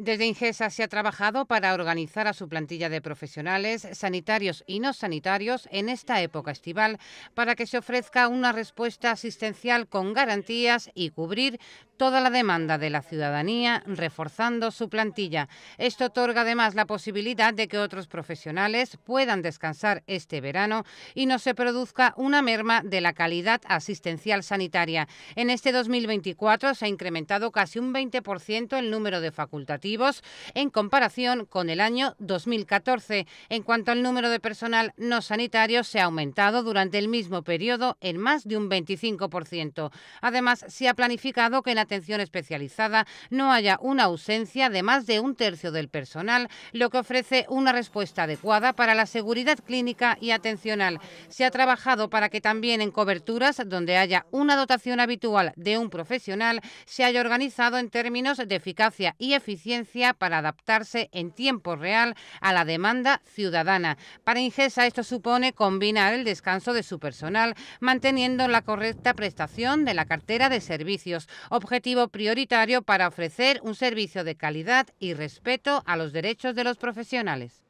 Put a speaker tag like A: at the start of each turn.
A: Desde Ingesa se ha trabajado para organizar a su plantilla de profesionales, sanitarios y no sanitarios, en esta época estival, para que se ofrezca una respuesta asistencial con garantías y cubrir toda la demanda de la ciudadanía, reforzando su plantilla. Esto otorga además la posibilidad de que otros profesionales puedan descansar este verano y no se produzca una merma de la calidad asistencial sanitaria. En este 2024 se ha incrementado casi un 20% el número de facultativos en comparación con el año 2014. En cuanto al número de personal no sanitario, se ha aumentado durante el mismo periodo en más de un 25%. Además, se ha planificado que en atención especializada no haya una ausencia de más de un tercio del personal, lo que ofrece una respuesta adecuada para la seguridad clínica y atencional. Se ha trabajado para que también en coberturas donde haya una dotación habitual de un profesional se haya organizado en términos de eficacia y eficiencia para adaptarse en tiempo real a la demanda ciudadana. Para Ingesa esto supone combinar el descanso de su personal manteniendo la correcta prestación de la cartera de servicios, objetivo prioritario para ofrecer un servicio de calidad y respeto a los derechos de los profesionales.